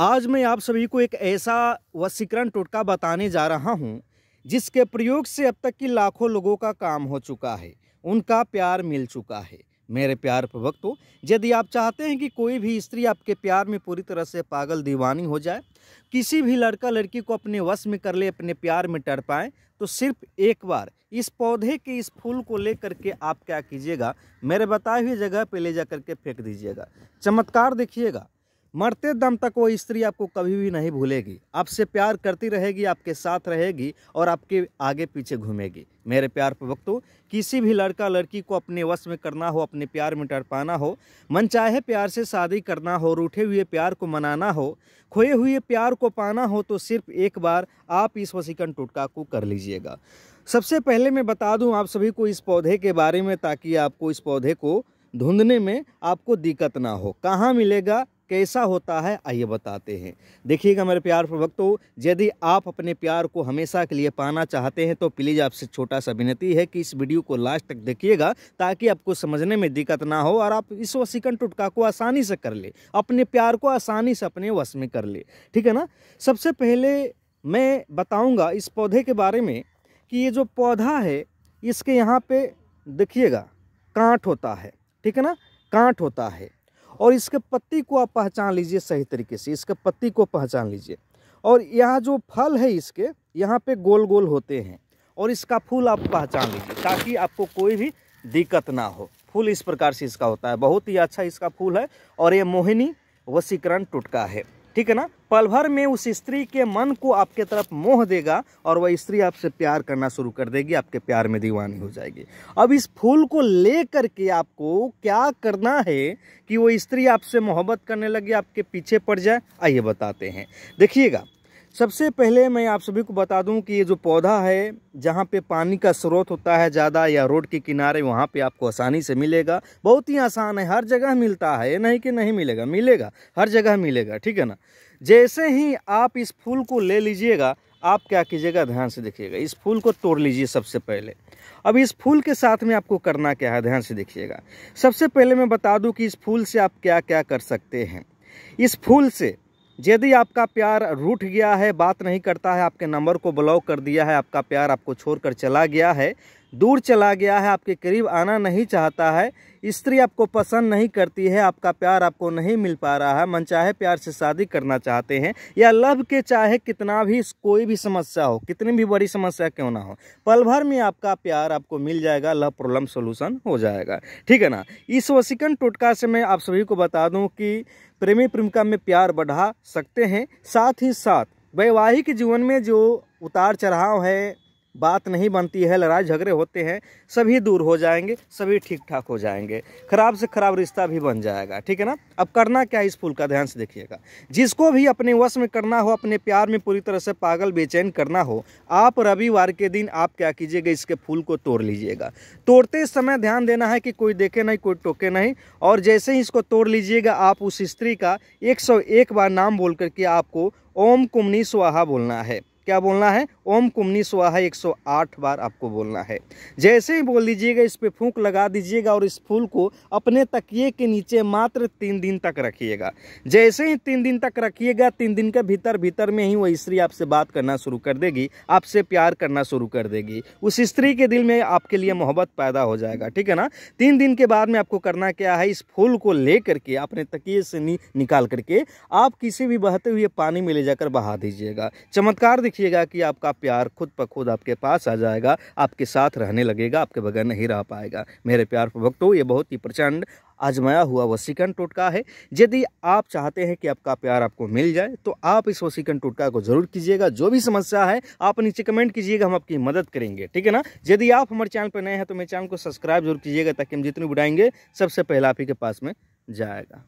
आज मैं आप सभी को एक ऐसा वसीकरण टोटका बताने जा रहा हूँ जिसके प्रयोग से अब तक की लाखों लोगों का काम हो चुका है उनका प्यार मिल चुका है मेरे प्यार प्रवक्तों यदि आप चाहते हैं कि कोई भी स्त्री आपके प्यार में पूरी तरह से पागल दीवानी हो जाए किसी भी लड़का लड़की को अपने वश में कर ले अपने प्यार में टर पाए तो सिर्फ एक बार इस पौधे के इस फूल को ले के आप क्या कीजिएगा मेरे बताए हुए जगह पे ले जा करके फेंक दीजिएगा चमत्कार देखिएगा मरते दम तक वो स्त्री आपको कभी भी नहीं भूलेगी आपसे प्यार करती रहेगी आपके साथ रहेगी और आपके आगे पीछे घूमेगी मेरे प्यार वक्तों किसी भी लड़का लड़की को अपने वश में करना हो अपने प्यार में टरपाना हो मन चाहे प्यार से शादी करना हो रूठे हुए प्यार को मनाना हो खोए हुए प्यार को पाना हो तो सिर्फ एक बार आप इस वसीकन टुटका को कर लीजिएगा सबसे पहले मैं बता दूँ आप सभी को इस पौधे के बारे में ताकि आपको इस पौधे को ढूंढने में आपको दिक्कत ना हो कहाँ मिलेगा कैसा होता है आइए बताते हैं देखिएगा मेरे प्यार प्रभक्तों यदि आप अपने प्यार को हमेशा के लिए पाना चाहते हैं तो प्लीज़ आपसे छोटा सा विनती है कि इस वीडियो को लास्ट तक देखिएगा ताकि आपको समझने में दिक्कत ना हो और आप इस वसीकन टुटका को आसानी से कर ले अपने प्यार को आसानी से अपने वश में कर ले ठीक है ना सबसे पहले मैं बताऊँगा इस पौधे के बारे में कि ये जो पौधा है इसके यहाँ पर देखिएगा कांट होता है ठीक है ना कांट होता है और इसके पत्ती को आप पहचान लीजिए सही तरीके से इसके पत्ती को पहचान लीजिए और यहाँ जो फल है इसके यहाँ पे गोल गोल होते हैं और इसका फूल आप पहचान लीजिए ताकि आपको कोई भी दिक्कत ना हो फूल इस प्रकार से इसका होता है बहुत ही अच्छा इसका फूल है और ये मोहिनी वसीकरण टुटका है ठीक है ना पल भर में उस स्त्री के मन को आपके तरफ मोह देगा और वह स्त्री आपसे प्यार करना शुरू कर देगी आपके प्यार में दीवानी हो जाएगी अब इस फूल को ले करके आपको क्या करना है कि वो स्त्री आपसे मोहब्बत करने लगे आपके पीछे पड़ जाए आइए बताते हैं देखिएगा सबसे पहले मैं आप सभी को बता दूं कि ये जो पौधा है जहाँ पे पानी का स्रोत होता है ज़्यादा या रोड के किनारे वहाँ पे आपको आसानी से मिलेगा बहुत ही आसान है हर जगह मिलता है ये नहीं कि नहीं मिलेगा मिलेगा हर जगह मिलेगा ठीक है ना जैसे ही आप इस फूल को ले लीजिएगा आप क्या कीजिएगा ध्यान से देखिएगा इस फूल को तोड़ लीजिए सबसे पहले अब इस फूल के साथ में आपको करना क्या है ध्यान से देखिएगा सबसे पहले मैं बता दूँ कि इस फूल से आप क्या क्या कर सकते हैं इस फूल से यदि आपका प्यार रूठ गया है बात नहीं करता है आपके नंबर को ब्लॉक कर दिया है आपका प्यार आपको छोड़कर चला गया है दूर चला गया है आपके करीब आना नहीं चाहता है स्त्री आपको पसंद नहीं करती है आपका प्यार आपको नहीं मिल पा रहा है मन चाहे प्यार से शादी करना चाहते हैं या लव के चाहे कितना भी कोई भी समस्या हो कितनी भी बड़ी समस्या क्यों ना हो पल भर में आपका प्यार आपको मिल जाएगा लव प्रॉब्लम सोल्यूशन हो जाएगा ठीक है ना इस वसीकन टोटका से मैं आप सभी को बता दूँ कि प्रेमी प्रेमिका में प्यार बढ़ा सकते हैं साथ ही साथ वैवाहिक जीवन में जो उतार चढ़ाव है बात नहीं बनती है लड़ाई झगड़े होते हैं सभी दूर हो जाएंगे सभी ठीक ठाक हो जाएंगे खराब से खराब रिश्ता भी बन जाएगा ठीक है ना अब करना क्या है इस फूल का ध्यान से देखिएगा जिसको भी अपने वश में करना हो अपने प्यार में पूरी तरह से पागल बेचैन करना हो आप रविवार के दिन आप क्या कीजिएगा इसके फूल को तोड़ लीजिएगा तोड़ते समय ध्यान देना है कि कोई देखे नहीं कोई टोके नहीं और जैसे ही इसको तोड़ लीजिएगा आप उस स्त्री का एक बार नाम बोल करके आपको ओम कुमनी स्वाहा बोलना है क्या बोलना है ओम कुमनी स्वाहा 108 बार आपको बोलना है जैसे ही बोल दीजिएगा इस पर फूंक लगा दीजिएगा और इस फूल को अपने तकिए के नीचे मात्र तीन दिन तक रखिएगा जैसे ही तीन दिन तक रखिएगा तीन दिन के भीतर भीतर में ही वो स्त्री आपसे बात करना शुरू कर देगी आपसे प्यार करना शुरू कर देगी उस स्त्री के दिल में आपके लिए मोहब्बत पैदा हो जाएगा ठीक है ना तीन दिन के बाद में आपको करना क्या है इस फूल को ले करके अपने तकिए से निकाल करके आप किसी भी बहते हुए पानी में ले जाकर बहा दीजिएगा चमत्कार दिखिए सोचिएगा कि आपका प्यार खुद पर खुद आपके पास आ जाएगा आपके साथ रहने लगेगा आपके बगैर नहीं रह पाएगा मेरे प्यार भक्तों ये बहुत ही प्रचंड आजमाया हुआ वसीकन टोटका है यदि आप चाहते हैं कि आपका प्यार आपको मिल जाए तो आप इस वसीकन टोटका को जरूर कीजिएगा जो भी समस्या है आप नीचे कमेंट कीजिएगा हम आपकी मदद करेंगे ठीक है ना यदि आप हमारे चैनल पर नए हैं तो मेरे चैनल को सब्सक्राइब जरूर कीजिएगा ताकि हम जितनी बुढ़ाएंगे सबसे पहले आप ही के पास में जाएगा